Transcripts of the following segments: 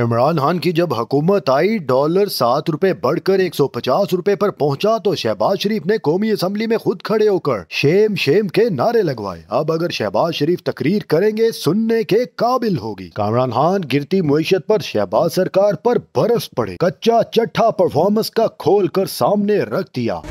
इमरान खान की जब हुकूमत आई डॉलर सात रुपए बढ़कर एक सौ पचास रुपए पर पहुंचा तो शहबाज शरीफ ने कौमी असम्बली में खुद खड़े होकर शेम शेम के नारे लगवाए अब अगर शहबाज शरीफ तकरीर करेंगे सुनने के काबिल होगी कामरान खान गिरती मीशत पर शहबाज सरकार पर बरस पड़े कच्चा चट्ठा परफॉर्मेंस का खोल कर सामने रख दिया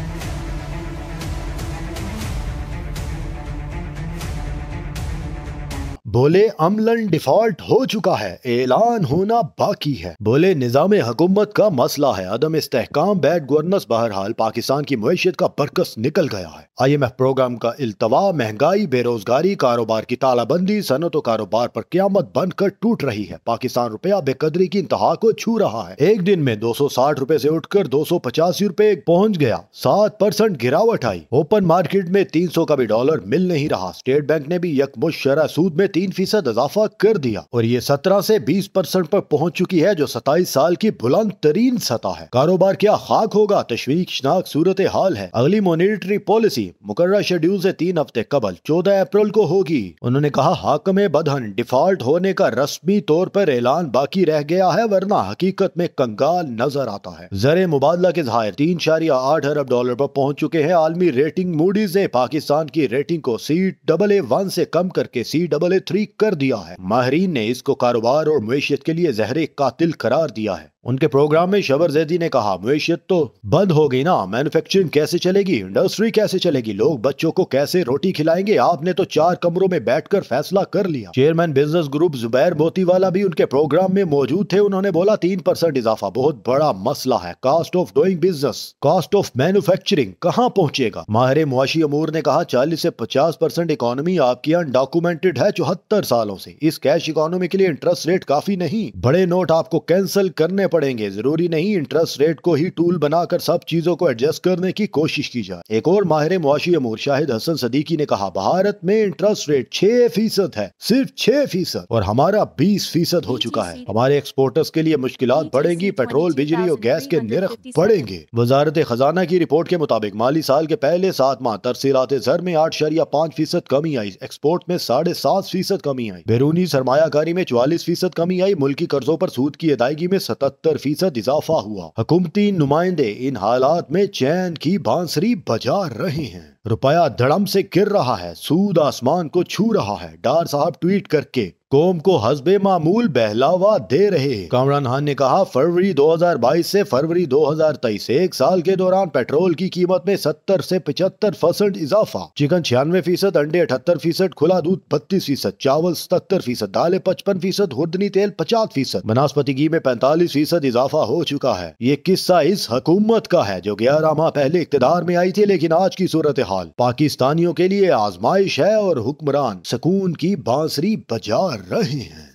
बोले अमलन डिफॉल्ट हो चुका है ऐलान होना बाकी है बोले निज़ाम हुकूमत का मसला है अदम इस्तेकाम बैड गवर्नेंस बहरहाल पाकिस्तान की मैशियत का बरकस निकल गया है आई एम एफ प्रोग्राम का अल्तवा महंगाई बेरोजगारी कारोबार की तालाबंदी सनत कारोबार पर क्यामत बनकर टूट रही है पाकिस्तान रुपया बेकदरी की इंतहा को छू रहा है एक दिन में दो सौ साठ रूपए ऐसी उठ कर दो सौ पचासी रूपए पहुँच गया सात परसेंट गिरावट आई ओपन मार्केट में तीन सौ का भी डॉलर मिल नहीं रहा स्टेट बैंक ने भी यकमुश शरा सूद में तीन फीसद इजाफा कर दिया और ये सत्रह से बीस परसेंट पर पहुंच चुकी है जो सताईस साल की बुलंद तरीन सतह है कारोबार क्या खाक होगा तशवीशनाक सूरत हाल है अगली मोनिटरी पॉलिसी मुकर शेड्यूल ऐसी तीन हफ्ते कबल चौदह अप्रैल को होगी उन्होंने कहा हाकम बदहन डिफॉल्ट होने का रस्मी तौर पर ऐलान बाकी रह गया है वरना हकीकत में कंगाल नजर आता है जर मुबादला के जहायर तीन शारिया आठ अरब डॉलर पर पहुंच चुके हैं आलमी रेटिंग मूडीज ने पाकिस्तान की रेटिंग को सी डबल ए वन से कम करके सी डबल ए तस्रीक कर दिया है माहरीन ने इसको कारोबार और मैशियत के लिए जहर कातिल करार दिया है उनके प्रोग्राम में शबर जैदी ने कहा मीशत तो बंद हो गई ना मैन्युफैक्चरिंग कैसे चलेगी इंडस्ट्री कैसे चलेगी लोग बच्चों को कैसे रोटी खिलाएंगे आपने तो चार कमरों में बैठकर फैसला कर लिया chairman business group Zubair Motiwala भी उनके प्रोग्राम में मौजूद थे उन्होंने बोला तीन परसेंट इजाफा बहुत बड़ा मसला है cost of doing business cost of manufacturing कहाँ पहुँचेगा माहिर मुआशी अमूर ने कहा चालीस ऐसी पचास परसेंट इकोनॉमी आपकी अनडॉक्यूमेंटेड है चौहत्तर सालों ऐसी इस कैश इकोनॉमी के लिए इंटरेस्ट रेट काफी नहीं बड़े नोट आपको कैंसिल करने पड़ेंगे जरूरी नहीं इंटरेस्ट रेट को ही टूल बनाकर सब चीजों को एडजस्ट करने की कोशिश की जाए एक और माहिर मुआशी अमूर शाहिद हसन सदीकी ने कहा भारत में इंटरेस्ट रेट छह फीसद है सिर्फ छह फीसद और हमारा बीस फीसद हो चुका है हमारे एक्सपोर्टर्स के लिए मुश्किल बढ़ेंगी पेट्रोल बिजली और गैस के निरख बढ़ेंगे वजारत खजाना की रिपोर्ट के मुताबिक माली साल के पहले सात माह तरसीलाते जर में आठ शरिया पाँच फीसद कमी आई एक्सपोर्ट में साढ़े सात फीसद कमी आई बैरूनी सरमाकारी में चवालीस फीसद कमी आई मुल्की कर्जों पर सूद की अदायगी में सतत सत्तर फीसद इजाफा हुआ हुकूमती नुमाइंदे इन हालात में चैन की बांसुरी बजा रहे हैं रुपया धड़म से गिर रहा है सूद आसमान को छू रहा है डार साहब ट्वीट करके कौम को हसबे मामूल बहलावा दे रहे हैं कामरान खान ने कहा फरवरी 2022 से फरवरी 2023 एक साल के दौरान पेट्रोल की कीमत में 70 से 75 परसेंट इजाफा चिकन छियानवे फीसद अंडे अठहत्तर फीसद खुला दूध बत्तीस फीसद चावल सतर फीसद दालें पचपन फीसद हुदनी तेल पचास फीसद बनस्पति घी में पैंतालीस फीसद इजाफा हो चुका है ये किस्सा इस हकूमत का है जो ग्यारह माह पहले इकतदार में आई थी लेकिन आज की सूरत हाल पाकिस्तानियों के लिए आजमाइश है और हुक्मरान सुकून की बांसरी बजा रहे हैं